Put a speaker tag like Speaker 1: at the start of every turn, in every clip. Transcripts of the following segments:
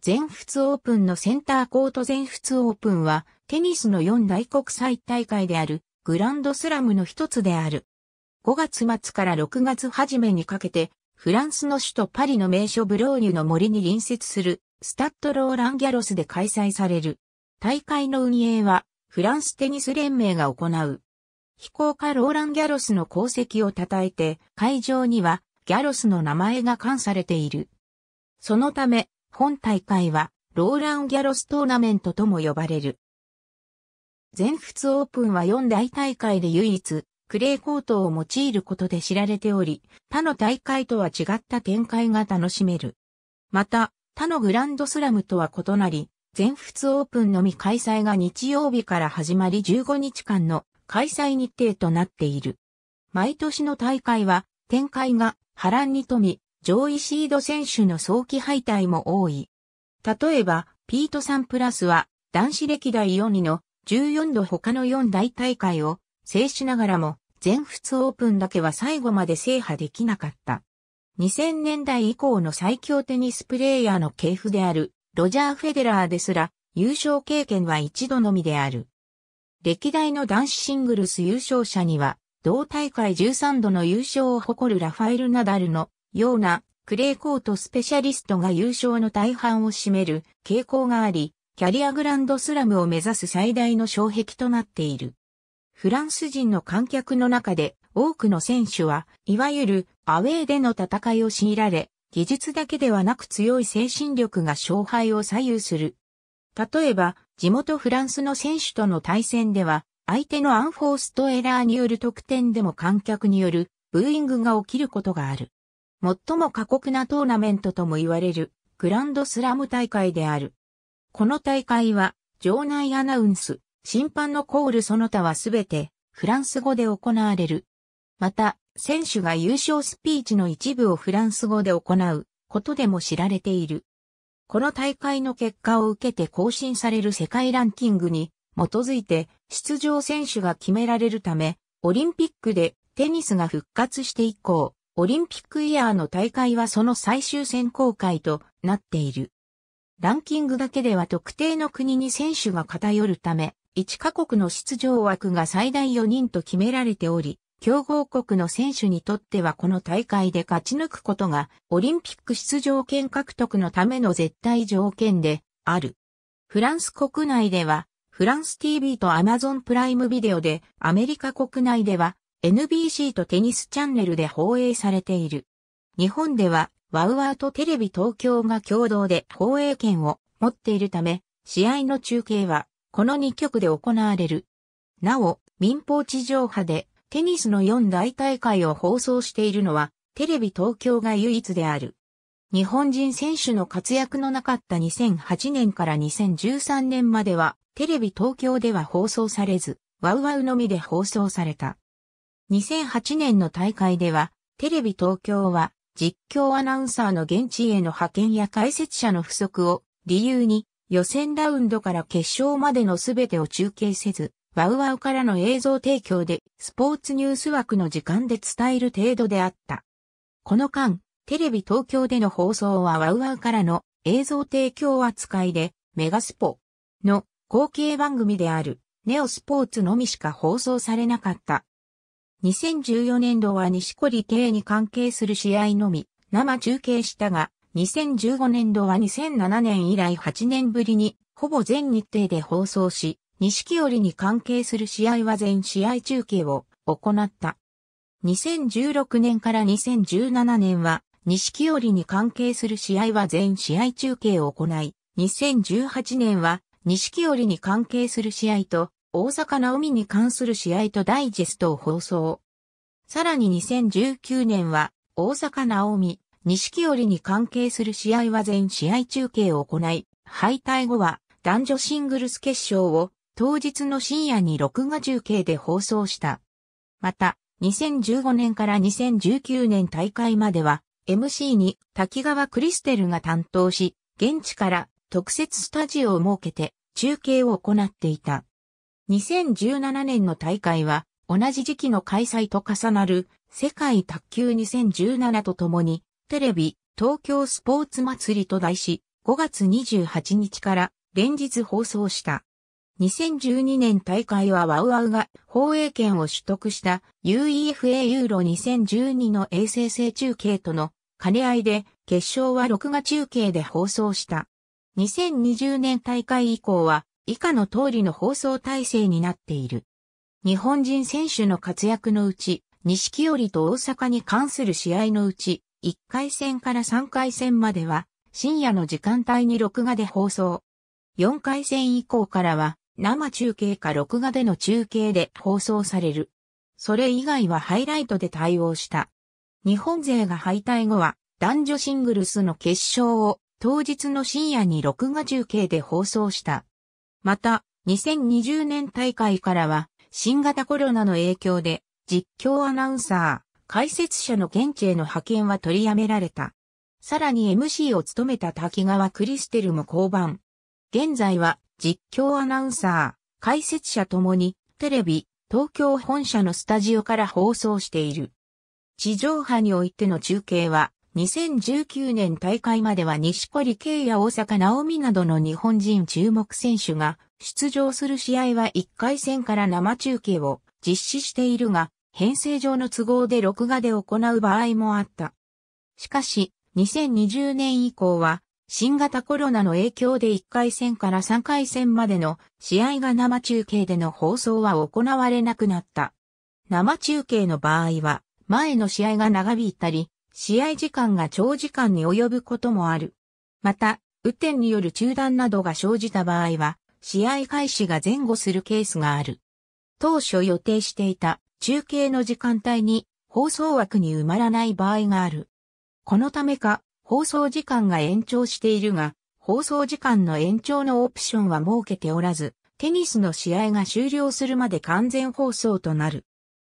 Speaker 1: 全仏オープンのセンターコート全仏オープンは、テニスの四大国際大会である、グランドスラムの一つである。5月末から6月初めにかけて、フランスの首都パリの名所ブローニュの森に隣接する、スタッドローランギャロスで開催される。大会の運営は、フランステニス連盟が行う。飛行家ローラン・ギャロスの功績を称えて、会場には、ギャロスの名前が冠されている。そのため、本大会は、ローラン・ギャロストーナメントとも呼ばれる。全仏オープンは4大大会で唯一、クレーコートを用いることで知られており、他の大会とは違った展開が楽しめる。また、他のグランドスラムとは異なり、全仏オープンのみ開催が日曜日から始まり15日間の開催日程となっている。毎年の大会は、展開が波乱に富み、上位シード選手の早期敗退も多い。例えば、ピートサンプラスは男子歴代4位の14度他の4大大会を制しながらも全仏オープンだけは最後まで制覇できなかった。2000年代以降の最強テニスプレーヤーの系譜であるロジャー・フェデラーですら優勝経験は一度のみである。歴代の男子シングルス優勝者には同大会13度の優勝を誇るラファエル・ナダルのようなクレーコートスペシャリストが優勝の大半を占める傾向があり、キャリアグランドスラムを目指す最大の障壁となっている。フランス人の観客の中で多くの選手は、いわゆるアウェーでの戦いを強いられ、技術だけではなく強い精神力が勝敗を左右する。例えば、地元フランスの選手との対戦では、相手のアンフォーストエラーによる得点でも観客によるブーイングが起きることがある。最も過酷なトーナメントとも言われるグランドスラム大会である。この大会は場内アナウンス、審判のコールその他はすべてフランス語で行われる。また、選手が優勝スピーチの一部をフランス語で行うことでも知られている。この大会の結果を受けて更新される世界ランキングに基づいて出場選手が決められるため、オリンピックでテニスが復活して以降、オリンピックイヤーの大会はその最終選考会となっている。ランキングだけでは特定の国に選手が偏るため、1カ国の出場枠が最大4人と決められており、強豪国の選手にとってはこの大会で勝ち抜くことがオリンピック出場権獲得のための絶対条件である。フランス国内ではフランス TV と Amazon プライムビデオでアメリカ国内では NBC とテニスチャンネルで放映されている。日本では、ワウワウとテレビ東京が共同で放映権を持っているため、試合の中継は、この2局で行われる。なお、民放地上波でテニスの4大大会を放送しているのは、テレビ東京が唯一である。日本人選手の活躍のなかった2008年から2013年までは、テレビ東京では放送されず、ワウワウのみで放送された。2008年の大会では、テレビ東京は実況アナウンサーの現地への派遣や解説者の不足を理由に予選ラウンドから決勝までの全てを中継せず、ワウワウからの映像提供でスポーツニュース枠の時間で伝える程度であった。この間、テレビ東京での放送はワウワウからの映像提供扱いでメガスポの後継番組であるネオスポーツのみしか放送されなかった。2014年度は西堀圭に関係する試合のみ、生中継したが、2015年度は2007年以来8年ぶりに、ほぼ全日程で放送し、錦織に関係する試合は全試合中継を行った。2016年から2017年は、錦織に関係する試合は全試合中継を行い、2018年は、錦織に関係する試合と、大阪な美に関する試合とダイジェストを放送。さらに2019年は、大阪な西錦織に関係する試合は全試合中継を行い、敗退後は男女シングルス決勝を当日の深夜に録画中継で放送した。また、2015年から2019年大会までは、MC に滝川クリステルが担当し、現地から特設スタジオを設けて中継を行っていた。2017年の大会は、同じ時期の開催と重なる、世界卓球2017とともに、テレビ、東京スポーツ祭りと題し、5月28日から連日放送した。2012年大会はワウワウが放映権を取得した UEFA ユーロ2012の衛星制中継との兼ね合いで決勝は録画中継で放送した。2020年大会以降は以下の通りの放送体制になっている。日本人選手の活躍のうち、錦織と大阪に関する試合のうち、1回戦から3回戦までは、深夜の時間帯に録画で放送。4回戦以降からは、生中継か録画での中継で放送される。それ以外はハイライトで対応した。日本勢が敗退後は、男女シングルスの決勝を、当日の深夜に録画中継で放送した。また、2020年大会からは、新型コロナの影響で、実況アナウンサー、解説者の現地への派遣は取りやめられた。さらに MC を務めた滝川クリステルも降板。現在は実況アナウンサー、解説者ともにテレビ、東京本社のスタジオから放送している。地上波においての中継は2019年大会までは西堀圭や大阪直美などの日本人注目選手が出場する試合は1回戦から生中継を実施しているが、編成上の都合で録画で行う場合もあった。しかし、2020年以降は、新型コロナの影響で1回戦から3回戦までの試合が生中継での放送は行われなくなった。生中継の場合は、前の試合が長引いたり、試合時間が長時間に及ぶこともある。また、雨天による中断などが生じた場合は、試合開始が前後するケースがある。当初予定していた中継の時間帯に放送枠に埋まらない場合がある。このためか、放送時間が延長しているが、放送時間の延長のオプションは設けておらず、テニスの試合が終了するまで完全放送となる。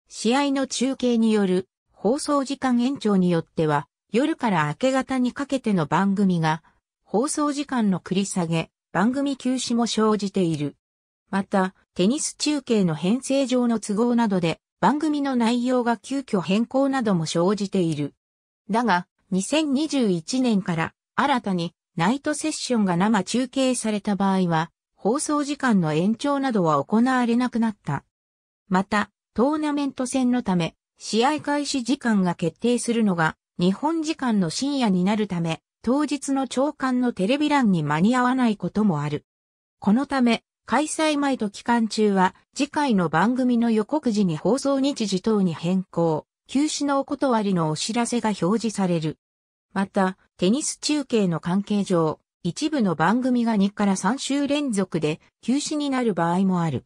Speaker 1: 試合の中継による放送時間延長によっては、夜から明け方にかけての番組が、放送時間の繰り下げ、番組休止も生じている。また、テニス中継の編成上の都合などで、番組の内容が急遽変更なども生じている。だが、2021年から新たにナイトセッションが生中継された場合は、放送時間の延長などは行われなくなった。また、トーナメント戦のため、試合開始時間が決定するのが日本時間の深夜になるため、当日の朝刊のテレビ欄に間に合わないこともある。このため、開催前と期間中は次回の番組の予告時に放送日時等に変更、休止のお断りのお知らせが表示される。また、テニス中継の関係上、一部の番組が2から3週連続で休止になる場合もある。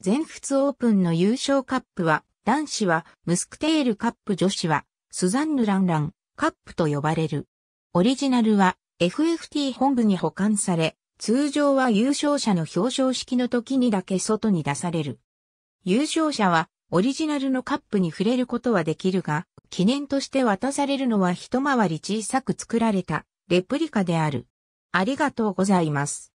Speaker 1: 全仏オープンの優勝カップは男子はムスクテールカップ女子はスザンヌランランカップと呼ばれる。オリジナルは FFT 本部に保管され、通常は優勝者の表彰式の時にだけ外に出される。優勝者はオリジナルのカップに触れることはできるが、記念として渡されるのは一回り小さく作られたレプリカである。ありがとうございます。